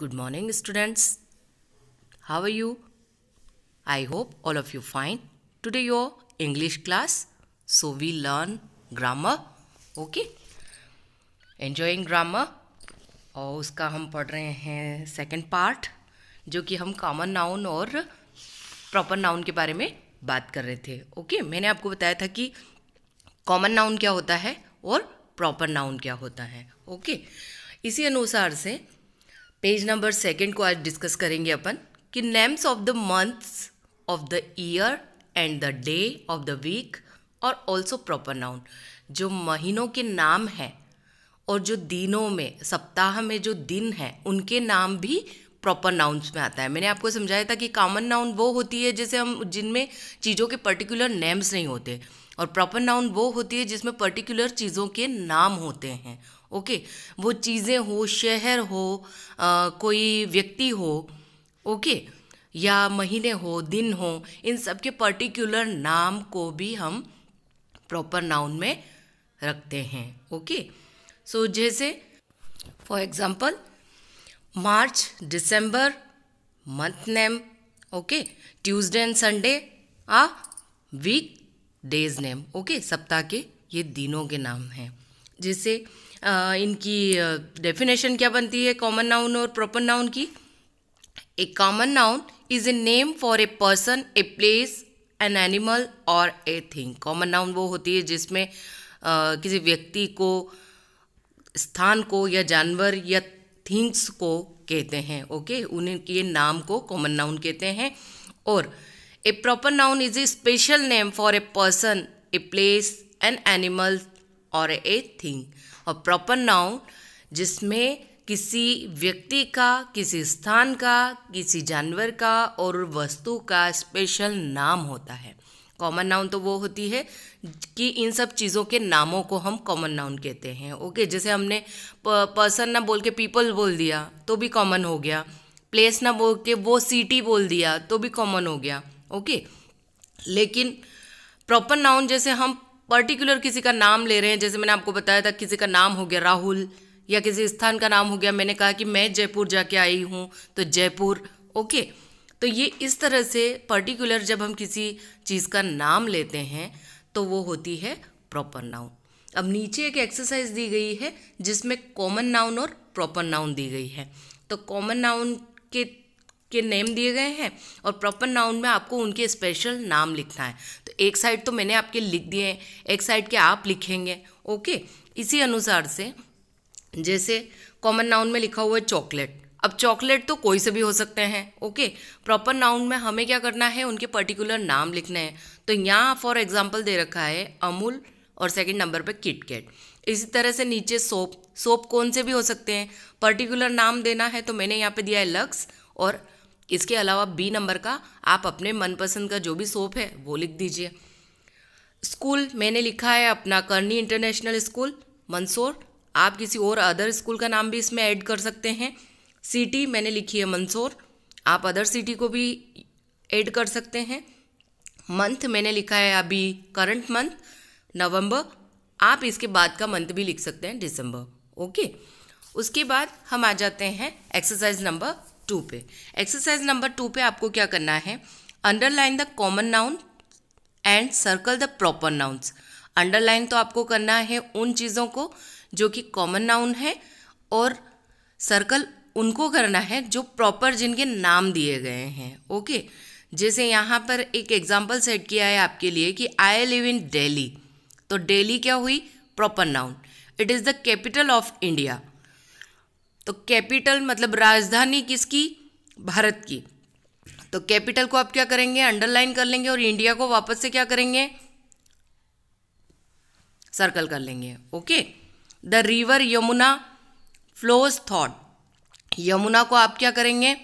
Good morning, students. How are you? I hope all of you fine. Today your English class, so we learn grammar. Okay? Enjoying grammar. और उसका हम पढ़ रहे हैं second part जो कि हम कॉमन नाउन और प्रॉपर नाउन के बारे में बात कर रहे थे ओके okay? मैंने आपको बताया था कि कॉमन नाउन क्या होता है और प्रॉपर नाउन क्या होता है ओके okay? इसी अनुसार से पेज नंबर सेकेंड को आज डिस्कस करेंगे अपन कि names of the months of the year and the day of the week और ऑल्सो प्रॉपर नाउन जो महीनों के नाम हैं और जो दिनों में सप्ताह में जो दिन हैं उनके नाम भी प्रॉपर नाउन्स में आता है मैंने आपको समझाया था कि कॉमन नाउन वो होती है जैसे हम जिनमें चीज़ों के पर्टिकुलर नेम्स नहीं होते और प्रॉपर नाउन वो होती है जिसमें पर्टिकुलर चीज़ों के नाम होते हैं ओके वो चीज़ें हो शहर हो आ, कोई व्यक्ति हो ओके या महीने हो दिन हो इन सब के पर्टिकुलर नाम को भी हम प्रॉपर नाउन में रखते हैं ओके सो जैसे for example March December month name okay Tuesday and Sunday uh week days name okay सप्ताह के ये दिनों के नाम हैं जिससे इनकी डेफिनेशन क्या बनती है कॉमन नाउन और प्रॉपर नाउन की a common noun is a name for a person a place an animal और ए थिंग कॉमन नाउन वो होती है जिसमें किसी व्यक्ति को स्थान को या जानवर या थिंग्स को कहते हैं ओके उनके नाम को कॉमन नाउन कहते हैं और a proper noun is a special name for a person a place an animal और ए थिंग और प्रॉपर नाउन जिसमें किसी व्यक्ति का किसी स्थान का किसी जानवर का और वस्तु का स्पेशल नाम होता है कॉमन नाउन तो वो होती है कि इन सब चीज़ों के नामों को हम कॉमन नाउन कहते हैं ओके जैसे हमने पर्सन ना बोल के पीपल बोल दिया तो भी कॉमन हो गया प्लेस ना बोल के वो सिटी बोल दिया तो भी कॉमन हो गया ओके लेकिन प्रॉपर नाउन जैसे हम पर्टिकुलर किसी का नाम ले रहे हैं जैसे मैंने आपको बताया था किसी का नाम हो गया राहुल या किसी स्थान का नाम हो गया मैंने कहा कि मैं जयपुर जाके आई हूँ तो जयपुर ओके तो ये इस तरह से पर्टिकुलर जब हम किसी चीज़ का नाम लेते हैं तो वो होती है प्रॉपर नाउन अब नीचे एक एक्सरसाइज दी गई है जिसमें कॉमन नाउन और प्रॉपर नाउन दी गई है तो कॉमन नाउन के के नेम दिए गए हैं और प्रॉपर नाउन में आपको उनके स्पेशल नाम लिखना है तो एक साइड तो मैंने आपके लिख दिए हैं एक साइड के आप लिखेंगे ओके इसी अनुसार से जैसे कॉमन नाउन में लिखा हुआ है चॉकलेट अब चॉकलेट तो कोई से भी हो सकते हैं ओके प्रॉपर नाउन में हमें क्या करना है उनके पर्टिकुलर नाम लिखने हैं तो यहाँ फॉर एग्जाम्पल दे रखा है अमूल और सेकेंड नंबर पर किटकेट इसी तरह से नीचे सोप सोप कौन से भी हो सकते हैं पर्टिकुलर नाम देना है तो मैंने यहाँ पे दिया है लक्स और इसके अलावा बी नंबर का आप अपने मनपसंद का जो भी सोप है वो लिख दीजिए स्कूल मैंने लिखा है अपना करनी इंटरनेशनल स्कूल मंदसौर आप किसी और अदर स्कूल का नाम भी इसमें ऐड कर सकते हैं सिटी मैंने लिखी है मंदसौर आप अदर सिटी को भी ऐड कर सकते हैं मंथ मैंने लिखा है अभी करंट मंथ नवंबर आप इसके बाद का मंथ भी लिख सकते हैं दिसंबर ओके उसके बाद हम आ जाते हैं एक्सरसाइज नंबर टू पे एक्सरसाइज नंबर टू पे आपको क्या करना है underline the common noun and circle the proper nouns underline तो आपको करना है उन चीज़ों को जो कि कॉमन नाउन है और सर्कल उनको करना है जो प्रॉपर जिनके नाम दिए गए हैं ओके जैसे यहाँ पर एक एग्जाम्पल सेट किया है आपके लिए कि आई लिव इन डेली तो डेली क्या हुई proper noun it is the capital of India तो कैपिटल मतलब राजधानी किसकी भारत की तो कैपिटल को आप क्या करेंगे अंडरलाइन कर लेंगे और इंडिया को वापस से क्या करेंगे सर्कल कर लेंगे okay the river Yamuna flows through Yamuna को आप क्या करेंगे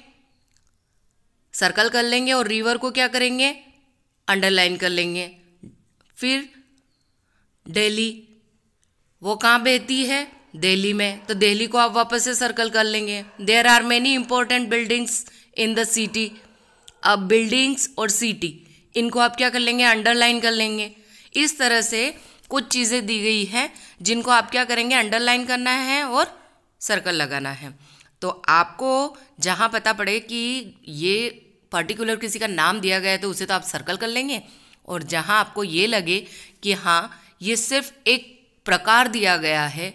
सर्कल कर लेंगे और रिवर को क्या करेंगे अंडरलाइन कर लेंगे फिर डेली वो कहाँ बहती है दिल्ली में तो दिल्ली को आप वापस से सर्कल कर लेंगे there are many important buildings in the city अब बिल्डिंग्स और सिटी इनको आप क्या कर लेंगे अंडरलाइन कर लेंगे इस तरह से कुछ चीज़ें दी गई हैं जिनको आप क्या करेंगे अंडरलाइन करना है और सर्कल लगाना है तो आपको जहाँ पता पड़े कि ये पर्टिकुलर किसी का नाम दिया गया है तो उसे तो आप सर्कल कर लेंगे और जहाँ आपको ये लगे कि हाँ ये सिर्फ एक प्रकार दिया गया है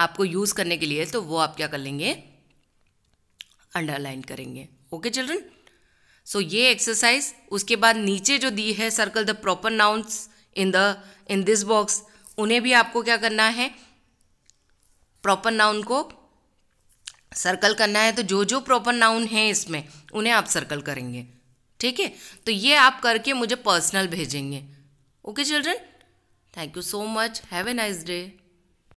आपको यूज़ करने के लिए तो वो आप क्या कर लेंगे अंडरलाइन करेंगे ओके चिल्ड्रन सो ये एक्सरसाइज उसके बाद नीचे जो दी है circle the proper nouns in the in this box उन्हें भी आपको क्या करना है प्रॉपर नाउन को सर्कल करना है तो जो जो प्रॉपर नाउन है इसमें उन्हें आप सर्कल करेंगे ठीक है तो ये आप करके मुझे पर्सनल भेजेंगे okay children thank you so much have a nice day